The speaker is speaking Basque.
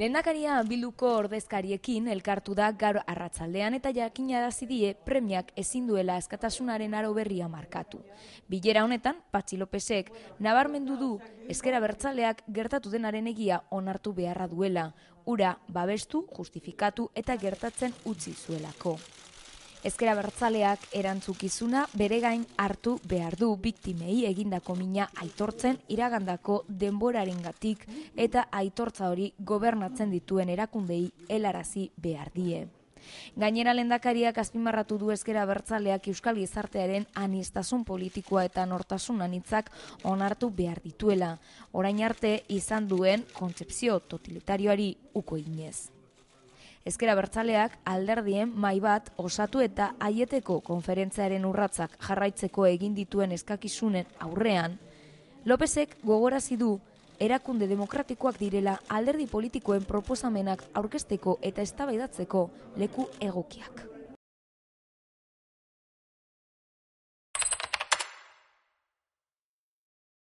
Lehendakaria bilduko ordezkariekin elkartu da gaur arratzaldean eta jakinarazi die premiak ezin duela askatasunaren aro berria markatu. Bilera honetan, Patxi Lopezek nabarmendu du eskera bertzaleak gertatu denaren egia onartu beharra duela, ura babestu, justifikatu eta gertatzen utzi zuelako. Ezkera bertzaleak erantzukizuna bere gain hartu behar du biktimei egindako mina aitortzen iragandako denborarengatik eta aitortza hori gobernatzen dituen erakundei helarazi behar die. Gainera lendakariak azpimarratu du ezkera bertzaleak euskal gizartearen anistazun politikoa eta nortasun anitzak onartu behar dituela. Orain arte izan duen kontzepzio totilitarioari uko inez ezkera bertzaleak alderdien mai bat osatu eta haieteko konferentziaren urratzak jarraitzeko egin dituen eskakizunen aurrean, Lopezek gogorazi du erakunde demokratikoak direla alderdi politikoen proposamenak aurkezteko eta eztabaidatzeko leku egokiak.